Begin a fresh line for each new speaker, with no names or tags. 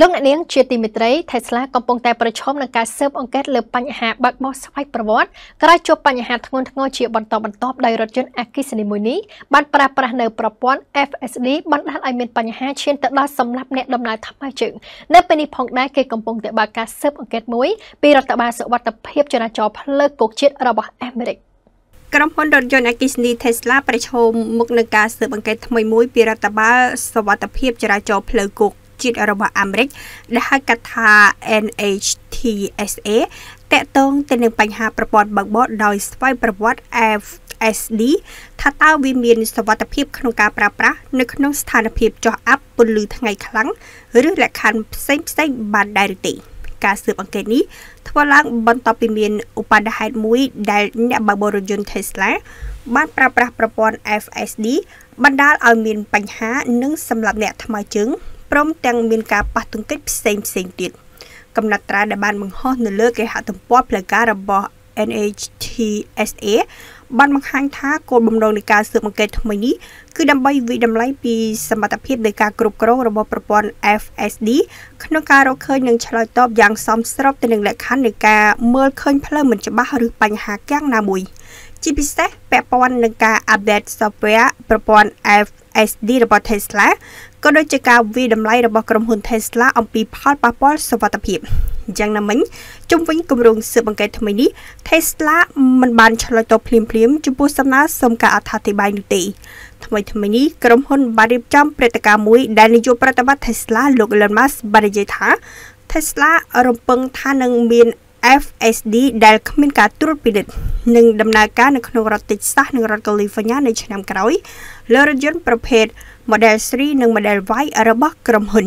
លោកអ្នកនាងជាទីមេត្រី Tesla កំពុងតែប្រឈមនឹងការស៊ើបអង្កេតលើបញ្ហាបើកបោះស្វ័យប្រវត្តិក្រោយជួបបញ្ហាធ្ងន់ធ្ងរជាបន្តបន្ទាប់ដោយរថយន្តអគ្គិសនីមួយនេះបានប្រើប្រាស់នៅប្រព័ន្ធ FSD បណ្ដាលឲ្យមានបញ្ហាឈានទៅដល់សម្លាប់អ្នកដំណើរថ្មើរជើងនៅពេលនេះផងដែរគេកំពុងតែបើកការស៊ើបអង្កេតមួយពីរដ្ឋបាលសុវត្ថិភាពចរាចរណ៍ផ
្លូវគោកជាតិរបស់អាមេរិកក្រុមហ៊ុនរថយន្តអគ្គិសនី Tesla ប្រឈមមុខនឹងការស៊ើបអង្កេតថ្មីមួយពីរដ្ឋបាលសុវត្ថិភាពចរាចរណ៍ផ្លូវគោកជាតិរបស់អាមេរិកដែលហៅកាត់ថា NHTSA តកតងទៅនឹងបញ្ហាប្រព័ន្ធបើកបរដោយស្វ័យប្រវត្តិ FSD ថាតើវាមានសវត្ថភាពក្នុងការប្រើប្រាស់នៅក្នុងស្ថានភាពចុះអាប់ពន្លឺថ្ងៃខ្លាំងឬលក្ខខណ្ឌផ្សេងផ្សេងបានដែរឬទេ ការស៊ើបអង្កេតនេះធ្វើឡើងបន្ទាប់ពីមានឧបទាហេតុមួយ ដែលអ្នកបើកបររថយន្ត Tesla បានប្រើប្រាស់ប្រព័ន្ធ FSD បណ្ដាលឲ្យមានបញ្ហានិងសម្លាប់អ្នកថ្មើរជើងព្រមទាំងមានការប៉ះទង្គិចផ្សេងផ្សេងទៀតកំណត់ត្រាដែលបានបង្ហោះនៅលើគេហទំព័រផ្លូវការរបស់ NHTSA បានបង្ហាញថាគោលបំណងនៃការស៊ើបអង្កេតថ្មីនេះគឺដើម្បីវិតម្លៃពីសមត្ថភាពនៃការគ្រប់គ្រងរបស់ប្រព័ន្ធ FSD ក្នុងការរកឃើញនិងឆ្លើយតបយ៉ាងសមស្របទៅនឹងលក្ខខណ្ឌនៃការមើលឃើញផ្លូវមិនច្បាស់ឬបញ្ហាគាំងណាមួយជាពិសេសពាក់ព័ន្ធនឹងការ update software ប្រព័ន្ធ FSD របស់ Tesla ក៏ដូចជាការវិតម្លៃរបស់ក្រុមហ៊ុន Tesla អំពី ផលប៉ះពាល់សុវត្ថិភាពយ៉ាងណាមិញជំវិញគម្រោងស៊ើបអង្កេតថ្មីនេះ Tesla មិនបានឆ្លើយតបភ្លាមៗចំពោះសំណើសុំការអត្ថាធិប្បាយនោះទេ ថ្មីថ្មីនេះក្រុមហ៊ុន បានរៀបចំព្រឹត្តិការណ៍មួយដែលនាយកប្រតិបត្តិ Tesla លោក Elon Musk បាននិយាយថា Tesla រំពឹងថានឹងមាន FSD ដែលគ្មានការត្រួតពិនិត្យនិងដំណើរការនៅក្នុងរដ្ឋតិចសាសនិងរដ្ឋកាលីហ្វ័រញ៉ានៅឆ្នាំក្រោយលើរថយន្តប្រភេទ Model 3និង Model Y របស់ក្រុមហ៊ុន